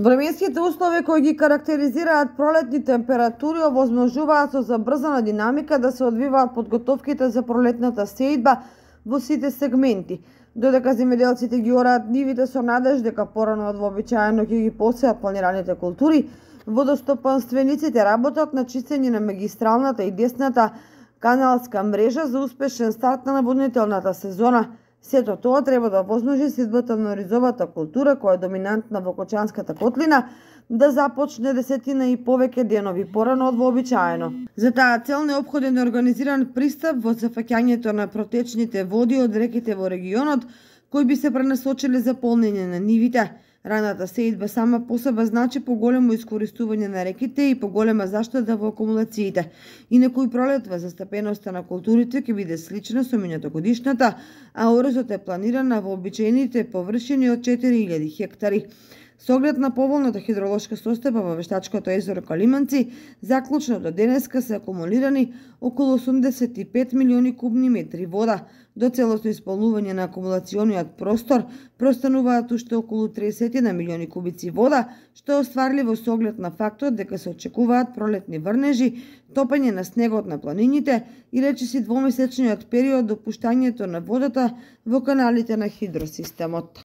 Временските услови кои ги карактеризираат пролетни температури овозможуваат со забрзана динамика да се одвиваат подготовките за пролетната сејдба во сите сегменти. Додека земеделците ги ораат нивите со надеж дека порано од вообичаено ќе ги посеат планираните култури, водостопанствениците работат на чистење на магистралната и десната каналска мрежа за успешен старт на наводнителната сезона – Сето тоа треба да возможи сидбата на ризовата култура, која е доминантна во Кочанската котлина, да започне десетина и повеќе денови порано од вообичаено. За таа цел необходен е организиран пристап во зафаќањето на протечните води од реките во регионот, кои би се пренасочиле за полнење на нивите, Раната седба сама по себе значи поголемо искористување на реките и поголема заштада во акумулациите. Инаку и пролетва застапеноста на културите ќе биде слична со минатогодишната, а орозот е планиран на вообичаените површини од 4000 хектари. Со оглед на поволната хидролошка состојба во вештачкото езеро Калиманци, заклучно до денеска се акумулирани околу 85 милиони кубни метри вода. До целосно исполнување на акумулациониот простор простануваат уште околу 30 на милиони кубици вода, што е остварливо со оглед на фактот дека се очекуваат пролетни врнежи, топање на снегот на планините и речиси двомесечниот период до пуштањето на водата во каналите на хидросистемот.